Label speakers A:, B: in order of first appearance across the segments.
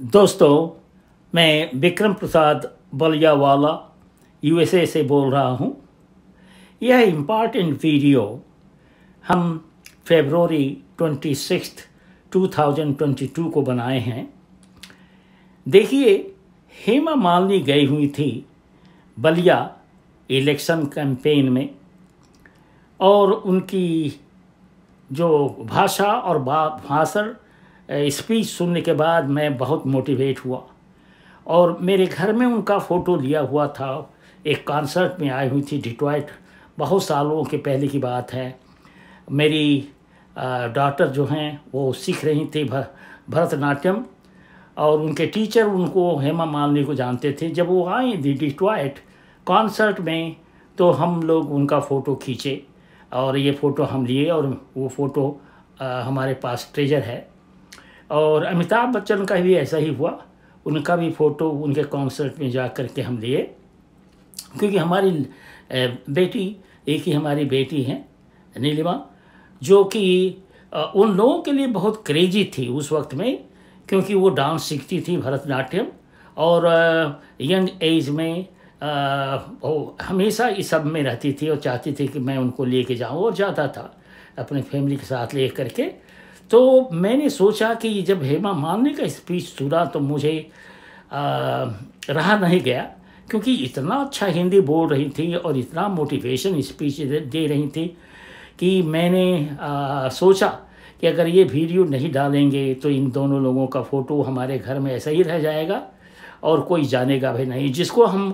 A: दोस्तों मैं विक्रम प्रसाद बलियावाला यूएसए से बोल रहा हूँ यह इम्पॉर्टेंट वीडियो हम फेबररी ट्वेंटी सिक्स 2022 को बनाए हैं देखिए हेमा मालिनी गई हुई थी बलिया इलेक्शन कैंपेन में और उनकी जो भाषा और भाषण स्पीच सुनने के बाद मैं बहुत मोटिवेट हुआ और मेरे घर में उनका फ़ोटो लिया हुआ था एक कॉन्सर्ट में आई हुई थी डिटॉइट बहुत सालों के पहले की बात है मेरी डॉटर जो हैं वो सीख रही थी भरतनाट्यम और उनके टीचर उनको हेमा मालिनी को जानते थे जब वो आई थी डिटॉइट कॉन्सर्ट में तो हम लोग उनका फ़ोटो खींचे और ये फ़ोटो हम लिए और वो फ़ोटो हमारे पास ट्रेजर है और अमिताभ बच्चन का भी ऐसा ही हुआ उनका भी फ़ोटो उनके कॉन्सर्ट में जा कर के हम लिए क्योंकि हमारी बेटी एक ही हमारी बेटी हैं नीलिमा जो कि उन लोगों के लिए बहुत क्रेजी थी उस वक्त में क्योंकि वो डांस सीखती थी भरतनाट्यम और यंग एज में वो हमेशा इस सब में रहती थी और चाहती थी कि मैं उनको ले कर जाऊँ और जाता था अपने फैमिली के साथ ले करके तो मैंने सोचा कि जब हेमा मालिनी का स्पीच सुना तो मुझे आ, रहा नहीं गया क्योंकि इतना अच्छा हिंदी बोल रही थी और इतना मोटिवेशन स्पीच दे रही थी कि मैंने आ, सोचा कि अगर ये वीडियो नहीं डालेंगे तो इन दोनों लोगों का फ़ोटो हमारे घर में ऐसा ही रह जाएगा और कोई जानेगा भी नहीं जिसको हम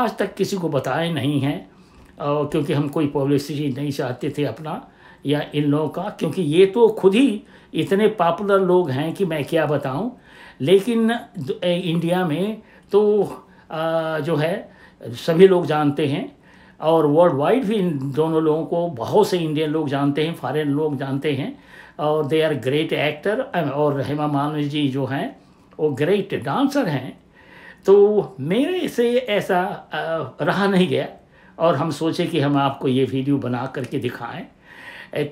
A: आज तक किसी को बताए नहीं हैं और क्योंकि हम कोई पॉलिसी नहीं चाहते थे अपना या इन लोगों का क्योंकि ये तो खुद ही इतने पॉपुलर लोग हैं कि मैं क्या बताऊं लेकिन इंडिया में तो जो है सभी लोग जानते हैं और वर्ल्ड वाइड भी इन दोनों लोगों को बहुत से इंडियन लोग जानते हैं फॉरेन लोग जानते हैं और दे आर ग्रेट एक्टर और हेमा मालिनी जी जो हैं वो ग्रेट डांसर हैं तो मेरे से ऐसा रहा नहीं गया और हम सोचे कि हम आपको ये वीडियो बना करके दिखाएं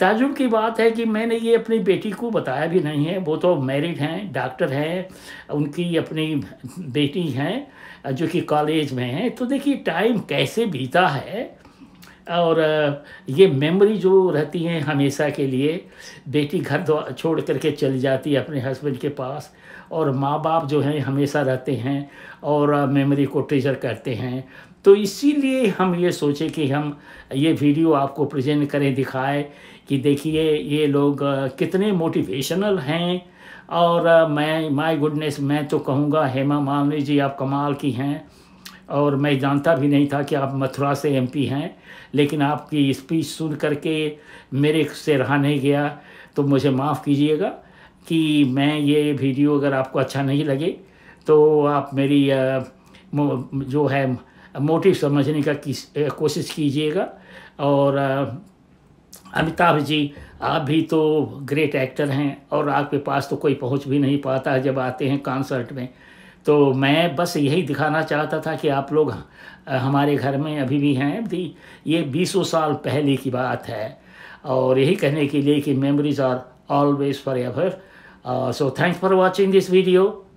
A: ताजुब की बात है कि मैंने ये अपनी बेटी को बताया भी नहीं है वो तो मैरिड हैं डॉक्टर हैं उनकी अपनी बेटी हैं जो कि कॉलेज में हैं तो देखिए टाइम कैसे बीता है और ये मेमोरी जो रहती हैं हमेशा के लिए बेटी घर छोड़ करके चली जाती है अपने हस्बैंड के पास और माँ बाप जो हैं हमेशा रहते हैं और मेमोरी को ट्रेजर करते हैं तो इसीलिए हम ये सोचे कि हम ये वीडियो आपको प्रेजेंट करें दिखाए कि देखिए ये लोग कितने मोटिवेशनल हैं और मैं माय गुडनेस मैं तो कहूँगा हेमा मालिनी जी आप कमाल की हैं और मैं जानता भी नहीं था कि आप मथुरा से एमपी हैं लेकिन आपकी स्पीच सुन करके मेरे से रहा नहीं गया तो मुझे माफ़ कीजिएगा कि मैं ये वीडियो अगर आपको अच्छा नहीं लगे तो आप मेरी जो है मोटिव समझने का कोशिश कीजिएगा और अमिताभ जी आप भी तो ग्रेट एक्टर हैं और आपके पास तो कोई पहुंच भी नहीं पाता है जब आते हैं कॉन्सर्ट में तो मैं बस यही दिखाना चाहता था कि आप लोग हमारे घर में अभी भी हैं दी ये बीसों साल पहले की बात है और यही कहने के लिए कि memories are always forever so thanks for watching this video